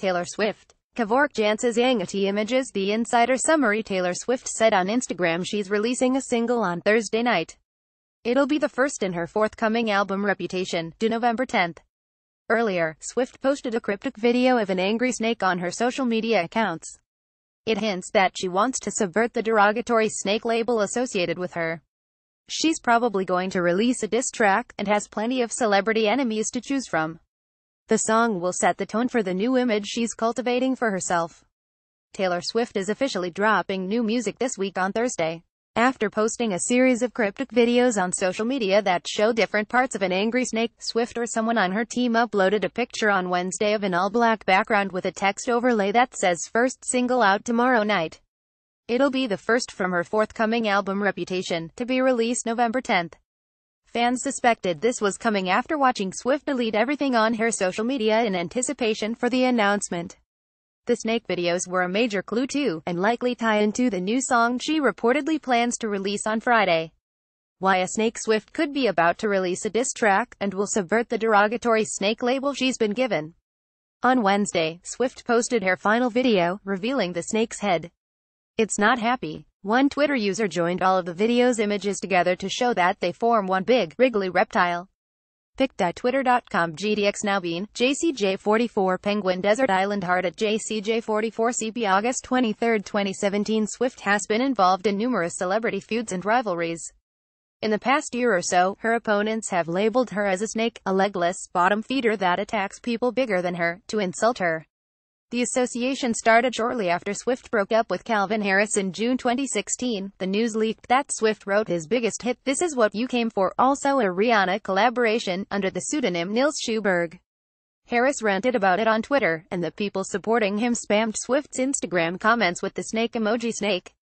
Taylor Swift. Kavork Jance's Yangati Images The Insider Summary Taylor Swift said on Instagram she's releasing a single on Thursday night. It'll be the first in her forthcoming album Reputation, due November 10th. Earlier, Swift posted a cryptic video of an angry snake on her social media accounts. It hints that she wants to subvert the derogatory snake label associated with her. She's probably going to release a diss track, and has plenty of celebrity enemies to choose from. The song will set the tone for the new image she's cultivating for herself. Taylor Swift is officially dropping new music this week on Thursday. After posting a series of cryptic videos on social media that show different parts of an angry snake, Swift or someone on her team uploaded a picture on Wednesday of an all-black background with a text overlay that says first single out tomorrow night. It'll be the first from her forthcoming album Reputation, to be released November 10th. Fans suspected this was coming after watching Swift delete everything on her social media in anticipation for the announcement. The snake videos were a major clue too, and likely tie into the new song she reportedly plans to release on Friday. Why a Snake Swift could be about to release a diss track, and will subvert the derogatory snake label she's been given. On Wednesday, Swift posted her final video, revealing the snake's head. It's not happy. One Twitter user joined all of the video's images together to show that they form one big, wriggly reptile. Pic.twitter.com GDX now being JCJ44 Penguin Desert Island Heart at JCJ44 CP August 23, 2017 Swift has been involved in numerous celebrity feuds and rivalries. In the past year or so, her opponents have labeled her as a snake, a legless, bottom feeder that attacks people bigger than her, to insult her. The association started shortly after Swift broke up with Calvin Harris in June 2016. The news leaked that Swift wrote his biggest hit, This Is What You Came For, also a Rihanna collaboration, under the pseudonym Nils Schuberg. Harris ranted about it on Twitter, and the people supporting him spammed Swift's Instagram comments with the snake emoji snake.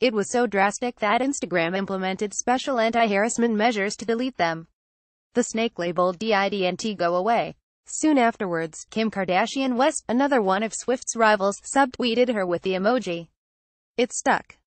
It was so drastic that Instagram implemented special anti-harassment measures to delete them. The snake labeled didnt go away. Soon afterwards, Kim Kardashian West, another one of Swift's rivals, subtweeted her with the emoji. It stuck.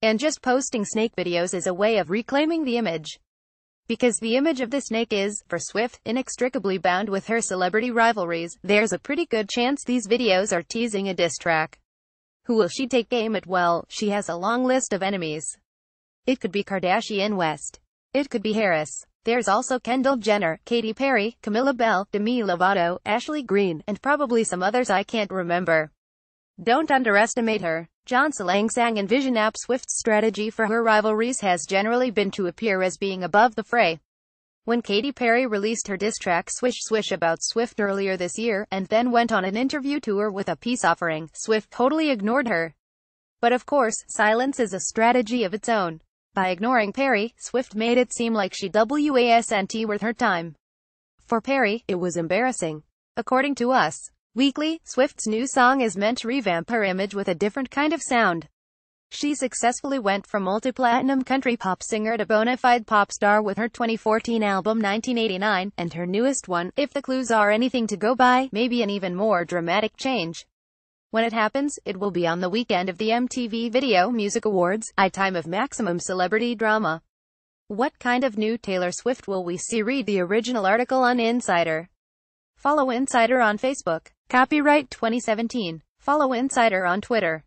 And just posting snake videos is a way of reclaiming the image. Because the image of the snake is, for Swift, inextricably bound with her celebrity rivalries, there's a pretty good chance these videos are teasing a diss track. Who will she take aim at? Well, she has a long list of enemies. It could be Kardashian West. It could be Harris. There's also Kendall Jenner, Katy Perry, Camilla Bell, Demi Lovato, Ashley Greene, and probably some others I can't remember. Don't underestimate her. Johnson Langsang and Vision App Swift's strategy for her rivalries has generally been to appear as being above the fray. When Katy Perry released her diss track Swish Swish about Swift earlier this year and then went on an interview tour with a peace offering, Swift totally ignored her. But of course, silence is a strategy of its own. By ignoring Perry, Swift made it seem like she wasn't worth her time. For Perry, it was embarrassing. According to us, Weekly, Swift's new song is meant to revamp her image with a different kind of sound. She successfully went from multi-platinum country pop singer to bona fide pop star with her 2014 album 1989, and her newest one, If the Clues Are Anything to Go By, may be an even more dramatic change. When it happens, it will be on the weekend of the MTV Video Music Awards, a time of maximum celebrity drama. What kind of new Taylor Swift will we see? Read the original article on Insider. Follow Insider on Facebook. Copyright 2017. Follow Insider on Twitter.